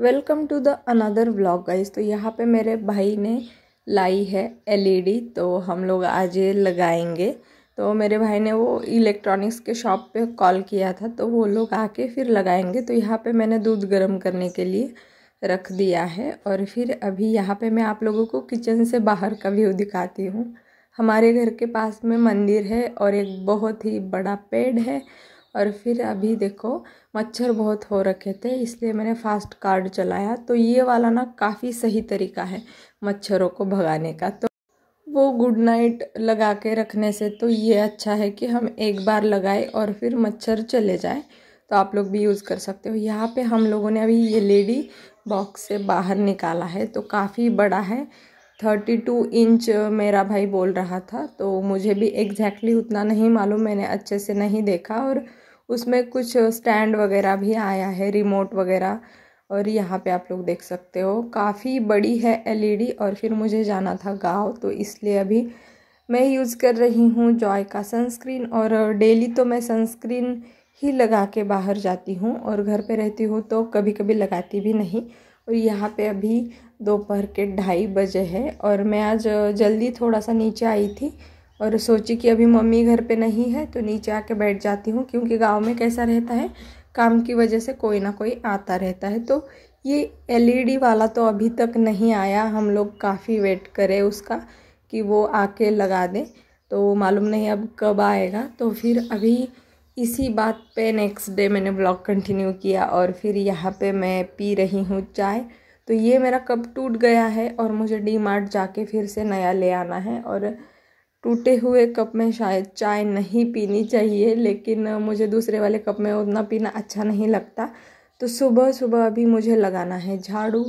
welcome to the another vlog guys तो यहाँ पे मेरे भाई ने लाई है एलईडी तो हम लोग आज ये लगाएंगे तो मेरे भाई ने वो इलेक्ट्रॉनिक्स के शॉप पे कॉल किया था तो वो लोग आके फिर लगाएंगे तो यहाँ पे मैंने दूध गर्म करने के लिए रख दिया है और फिर अभी यहाँ पे मैं आप लोगों को किचन से बाहर का व्यू दिखाती हूँ हमारे घर के पास में मंदिर है और एक बहुत ही बड़ा पेड़ है और फिर अभी देखो मच्छर बहुत हो रखे थे इसलिए मैंने फास्ट कार्ड चलाया तो ये वाला ना काफ़ी सही तरीका है मच्छरों को भगाने का तो वो गुड नाइट लगा के रखने से तो ये अच्छा है कि हम एक बार लगाए और फिर मच्छर चले जाए तो आप लोग भी यूज़ कर सकते हो यहाँ पे हम लोगों ने अभी ये लेडी बॉक्स से बाहर निकाला है तो काफ़ी बड़ा है थर्टी टू इंच मेरा भाई बोल रहा था तो मुझे भी एग्जैक्टली exactly उतना नहीं मालूम मैंने अच्छे से नहीं देखा और उसमें कुछ स्टैंड वगैरह भी आया है रिमोट वगैरह और यहाँ पे आप लोग देख सकते हो काफ़ी बड़ी है एलईडी e और फिर मुझे जाना था गांव तो इसलिए अभी मैं यूज़ कर रही हूँ जॉय का सनस्क्रीन और डेली तो मैं सनस्क्रीन ही लगा के बाहर जाती हूँ और घर पे रहती हूँ तो कभी कभी लगाती भी नहीं और यहाँ पे अभी दोपहर के ढाई बजे है और मैं आज जल्दी थोड़ा सा नीचे आई थी और सोची कि अभी मम्मी घर पे नहीं है तो नीचे आके बैठ जाती हूँ क्योंकि गांव में कैसा रहता है काम की वजह से कोई ना कोई आता रहता है तो ये एलईडी e वाला तो अभी तक नहीं आया हम लोग काफ़ी वेट करें उसका कि वो आके लगा दें तो मालूम नहीं अब कब आएगा तो फिर अभी इसी बात पे नेक्स्ट डे मैंने ब्लॉग कंटिन्यू किया और फिर यहाँ पे मैं पी रही हूँ चाय तो ये मेरा कप टूट गया है और मुझे डी मार्ट जाके फिर से नया ले आना है और टूटे हुए कप में शायद चाय नहीं पीनी चाहिए लेकिन मुझे दूसरे वाले कप में उतना पीना अच्छा नहीं लगता तो सुबह सुबह अभी मुझे लगाना है झाड़ू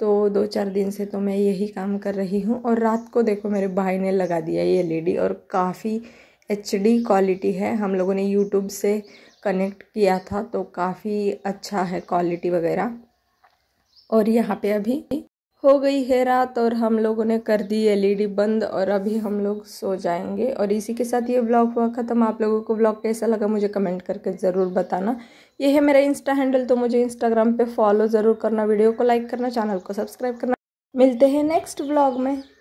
तो दो चार दिन से तो मैं यही काम कर रही हूँ और रात को देखो मेरे भाई ने लगा दिया ये एल और काफ़ी एच क्वालिटी है हम लोगों ने यूट्यूब से कनेक्ट किया था तो काफ़ी अच्छा है क्वालिटी वगैरह और यहाँ पे अभी हो गई है रात और हम लोगों ने कर दी एलईडी बंद और अभी हम लोग सो जाएंगे और इसी के साथ ये ब्लॉग हुआ ख़त्म आप लोगों को ब्लॉग कैसा लगा मुझे कमेंट करके ज़रूर बताना ये है मेरा इंस्टा हैंडल तो मुझे इंस्टाग्राम पे फॉलो ज़रूर करना वीडियो को लाइक करना चैनल को सब्सक्राइब करना मिलते हैं नेक्स्ट ब्लॉग में